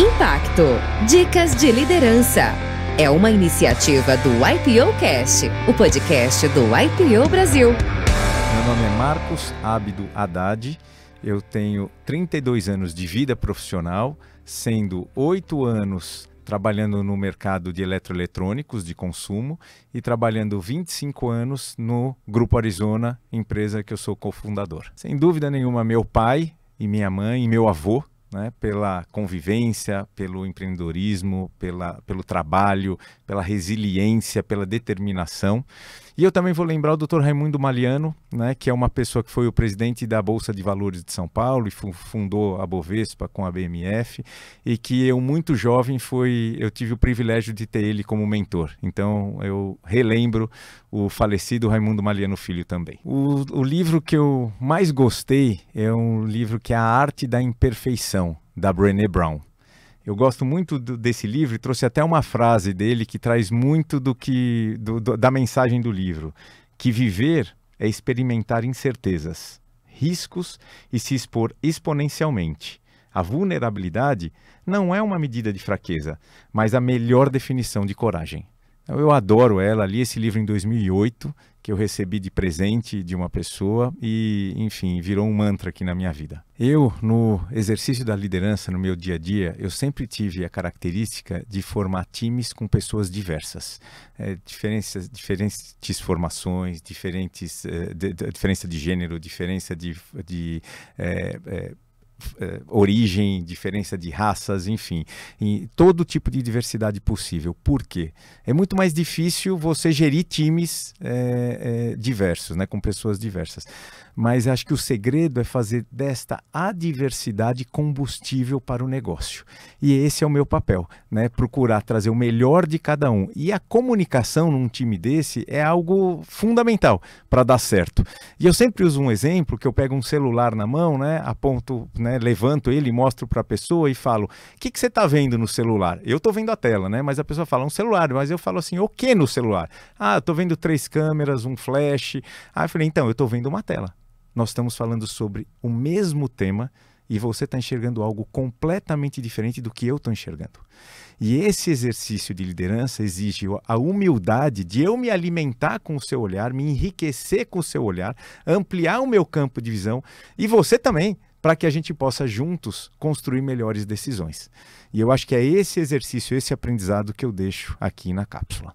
Impacto. Dicas de liderança. É uma iniciativa do IPO Cast, o podcast do IPO Brasil. Meu nome é Marcos Abdo Haddad. Eu tenho 32 anos de vida profissional, sendo 8 anos trabalhando no mercado de eletroeletrônicos de consumo e trabalhando 25 anos no Grupo Arizona, empresa que eu sou cofundador. Sem dúvida nenhuma, meu pai e minha mãe e meu avô né, pela convivência, pelo empreendedorismo, pela, pelo trabalho, pela resiliência, pela determinação. E eu também vou lembrar o Dr. Raimundo Maliano, né, que é uma pessoa que foi o presidente da Bolsa de Valores de São Paulo e fundou a Bovespa com a BMF e que eu muito jovem foi, eu tive o privilégio de ter ele como mentor. Então eu relembro o falecido Raimundo Maliano Filho também. O, o livro que eu mais gostei é um livro que é A Arte da Imperfeição da Brené Brown. Eu gosto muito do, desse livro e trouxe até uma frase dele que traz muito do que do, do, da mensagem do livro, que viver é experimentar incertezas, riscos e se expor exponencialmente. A vulnerabilidade não é uma medida de fraqueza, mas a melhor definição de coragem. Então, eu adoro ela, li esse livro em 2008, que eu recebi de presente de uma pessoa e, enfim, virou um mantra aqui na minha vida. Eu, no exercício da liderança no meu dia a dia, eu sempre tive a característica de formar times com pessoas diversas, é, diferenças, diferentes formações, diferentes, é, de, de, diferença de gênero, diferença de, de é, eh, origem, diferença de raças, enfim, todo tipo de diversidade possível. Por quê? É muito mais difícil você gerir times eh, eh, diversos, né, com pessoas diversas. Mas acho que o segredo é fazer desta adversidade combustível para o negócio. E esse é o meu papel, né? Procurar trazer o melhor de cada um. E a comunicação num time desse é algo fundamental para dar certo. E eu sempre uso um exemplo que eu pego um celular na mão, né? Aponto, né? né? Levanto ele, mostro para a pessoa e falo: o que, que você está vendo no celular? Eu estou vendo a tela, né? Mas a pessoa fala: um celular. Mas eu falo assim: o que no celular? Ah, estou vendo três câmeras, um flash. Ah, eu falei: então, eu estou vendo uma tela. Nós estamos falando sobre o mesmo tema e você está enxergando algo completamente diferente do que eu estou enxergando. E esse exercício de liderança exige a humildade de eu me alimentar com o seu olhar, me enriquecer com o seu olhar, ampliar o meu campo de visão e você também para que a gente possa juntos construir melhores decisões. E eu acho que é esse exercício, esse aprendizado que eu deixo aqui na cápsula.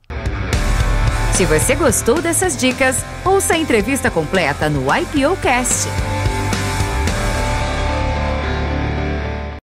Se você gostou dessas dicas, ouça a entrevista completa no IPOcast.